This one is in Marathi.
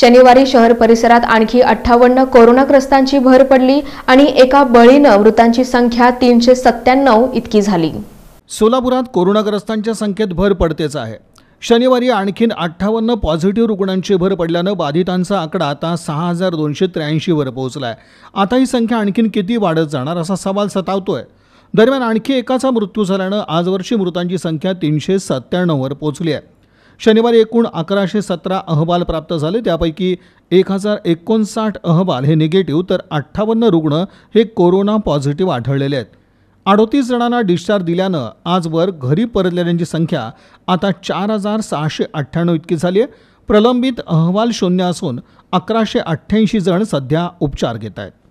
शनिवारी शहर परिसरात आणखी अठ्ठावन्न कोरोनाग्रस्तांची भर पडली आणि एका बळीनं मृतांची संख्या तीनशे सत्त्याण्णव इतकी झाली सोलापुरात कोरोनाग्रस्तांच्या संख्येत भर पडतेच आहे शनिवारी आणखीन अठ्ठावन्न पॉझिटिव्ह रुग्णांची भर पडल्यानं बाधितांचा आकडा आता सहा हजार दोनशे त्र्याऐंशीवर पोहोचला आहे आता ही संख्या आणखीन किती वाढत जाणार असा सवाल सतावतोय दरम्यान आणखी एकाचा मृत्यू झाल्यानं आजवरची मृतांची संख्या तीनशे सत्त्याण्णववर पोहोचली आहे शनिवारी एकूण अकराशे सतरा अहवाल प्राप्त झाले त्यापैकी एक हजार एकोणसाठ अहवाल हे निगेटिव्ह तर अठ्ठावन्न रुग्ण हे कोरोना पॉझिटिव्ह आढळलेले आहेत अडोतीस जणांना डिस्चार्ज दिल्यानं आजवर घरी परतलेल्यांची संख्या आता चार हजार सहाशे अठ्ठ्याण्णव इतकी झाली आहे प्रलंबित अहवाल शून्य असून अकराशे अठ्ठ्याऐंशी जण सध्या उपचार घेत आहेत